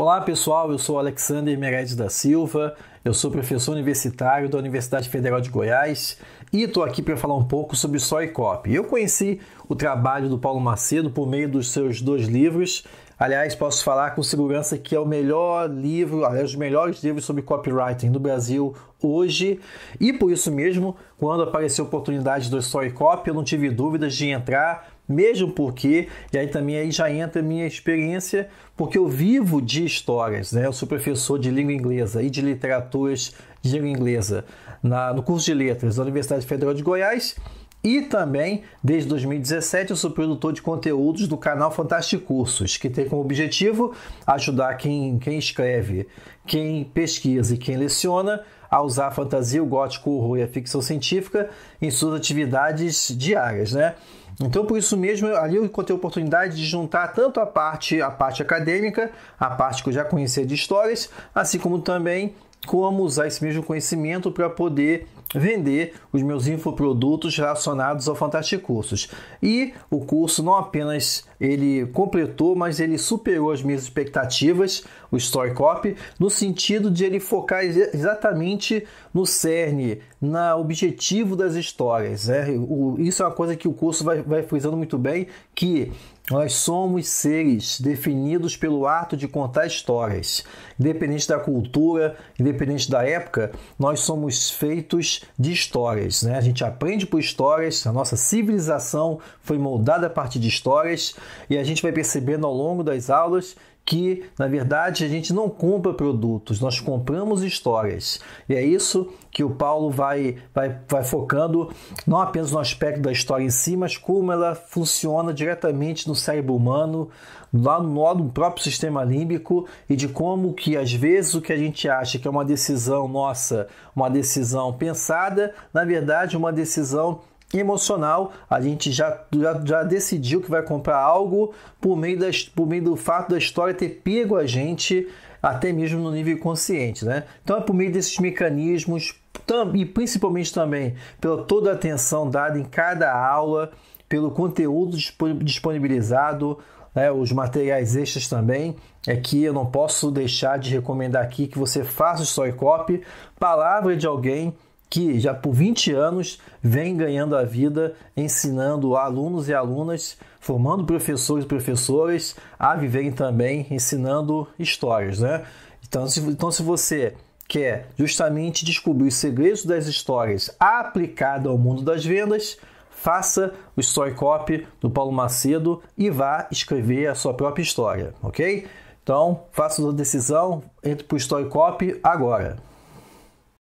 Olá pessoal, eu sou Alexander Meredes da Silva, eu sou professor universitário da Universidade Federal de Goiás e estou aqui para falar um pouco sobre o Cop. Eu conheci o trabalho do Paulo Macedo por meio dos seus dois livros, Aliás, posso falar com segurança que é o melhor livro, aliás, os melhores livros sobre copywriting do Brasil hoje. E por isso mesmo, quando apareceu a oportunidade do Story Copy, eu não tive dúvidas de entrar, mesmo porque, e aí também aí já entra a minha experiência, porque eu vivo de histórias, né? Eu sou professor de língua inglesa e de literaturas de língua inglesa na, no curso de letras da Universidade Federal de Goiás e também, desde 2017, eu sou produtor de conteúdos do canal Fantástico Cursos, que tem como objetivo ajudar quem, quem escreve, quem pesquisa e quem leciona a usar a fantasia, o gótico, o horror e a ficção científica em suas atividades diárias, né? Então, por isso mesmo, ali eu encontrei a oportunidade de juntar tanto a parte, a parte acadêmica, a parte que eu já conhecia de histórias, assim como também como usar esse mesmo conhecimento para poder vender os meus infoprodutos relacionados ao Fantástico Cursos. E o curso não apenas ele completou, mas ele superou as minhas expectativas, o Story Copy, no sentido de ele focar exatamente no cerne, na objetivo das histórias. Né? isso é uma coisa que o curso vai, vai frisando muito bem, que nós somos seres definidos pelo ato de contar histórias. Independente da cultura, independente da época, nós somos feitos de histórias. Né? A gente aprende por histórias, a nossa civilização foi moldada a partir de histórias e a gente vai percebendo ao longo das aulas que, na verdade, a gente não compra produtos, nós compramos histórias. E é isso que o Paulo vai, vai, vai focando, não apenas no aspecto da história em si, mas como ela funciona diretamente no cérebro humano, lá no modo do próprio sistema límbico e de como que, às vezes, o que a gente acha que é uma decisão nossa, uma decisão pensada, na verdade, uma decisão emocional, a gente já, já, já, decidiu que vai comprar algo por meio, das, por meio do fato da história ter pego a gente até mesmo no nível consciente, né? Então é por meio desses mecanismos e principalmente também pela toda a atenção dada em cada aula, pelo conteúdo disponibilizado, né, os materiais extras também, é que eu não posso deixar de recomendar aqui que você faça o story copy, palavra de alguém que já por 20 anos vem ganhando a vida ensinando alunos e alunas, formando professores e professoras a viverem também ensinando histórias, né? Então, se, então, se você quer justamente descobrir os segredos das histórias aplicado ao mundo das vendas, faça o story copy do Paulo Macedo e vá escrever a sua própria história, ok? Então, faça a sua decisão, entre para o story copy agora.